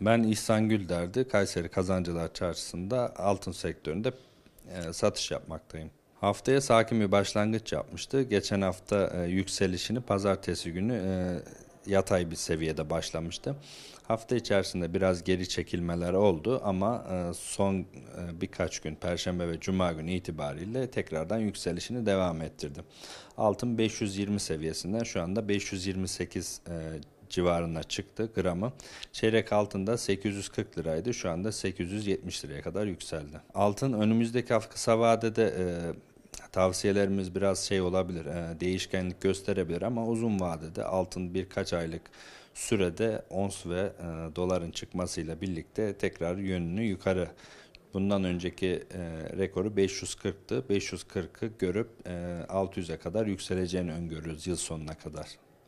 Ben İhsan Gül derdi. Kayseri Kazancılar Çarşısı'nda altın sektöründe e, satış yapmaktayım. Haftaya sakin bir başlangıç yapmıştı. Geçen hafta e, yükselişini pazartesi günü e, yatay bir seviyede başlamıştı. Hafta içerisinde biraz geri çekilmeler oldu ama e, son e, birkaç gün perşembe ve cuma günü itibariyle tekrardan yükselişini devam ettirdi. Altın 520 seviyesinden şu anda 528 e, civarına çıktı gramı. Çeyrek altında 840 liraydı. Şu anda 870 liraya kadar yükseldi. Altın önümüzdeki hafta kısa vadede e, tavsiyelerimiz biraz şey olabilir, e, değişkenlik gösterebilir ama uzun vadede altın birkaç aylık sürede ons ve e, doların çıkmasıyla birlikte tekrar yönünü yukarı Bundan önceki e, rekoru 540'tı. 540'ı görüp e, 600'e kadar yükseleceğini öngörüyoruz yıl sonuna kadar.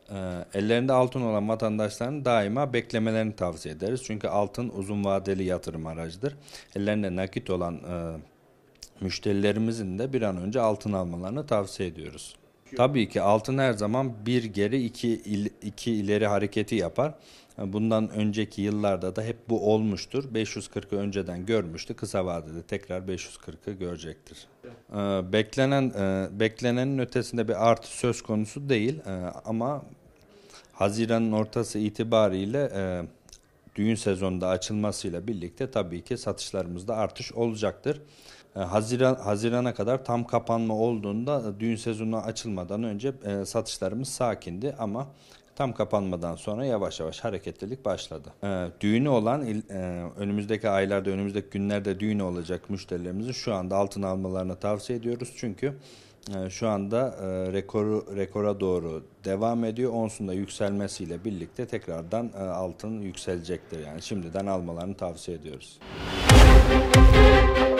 Ee, ellerinde altın olan vatandaşların daima beklemelerini tavsiye ederiz. Çünkü altın uzun vadeli yatırım aracıdır. Ellerinde nakit olan e, müşterilerimizin de bir an önce altın almalarını tavsiye ediyoruz. Tabii ki altın her zaman bir geri iki, il, iki ileri hareketi yapar. Bundan önceki yıllarda da hep bu olmuştur. 540'ı önceden görmüştü. Kısa vadede tekrar 540'ı görecektir. Ee, beklenen e, beklenenin ötesinde bir artı söz konusu değil e, ama Haziran'ın ortası itibariyle e, düğün sezonunda açılmasıyla birlikte tabii ki satışlarımızda artış olacaktır. E, Haziran Haziran'a kadar tam kapanma olduğunda düğün sezonu açılmadan önce e, satışlarımız sakindi ama tam kapanmadan sonra yavaş yavaş hareketlilik başladı. E, düğünü olan önümüzdeki aylarda önümüzdeki günlerde düğünü olacak müşterilerimizi şu anda altın almalarını tavsiye ediyoruz çünkü ee, şu anda e, rekoru rekora doğru devam ediyor. Onsun da yükselmesiyle birlikte tekrardan e, altın yükselecektir. Yani şimdiden almalarını tavsiye ediyoruz. Müzik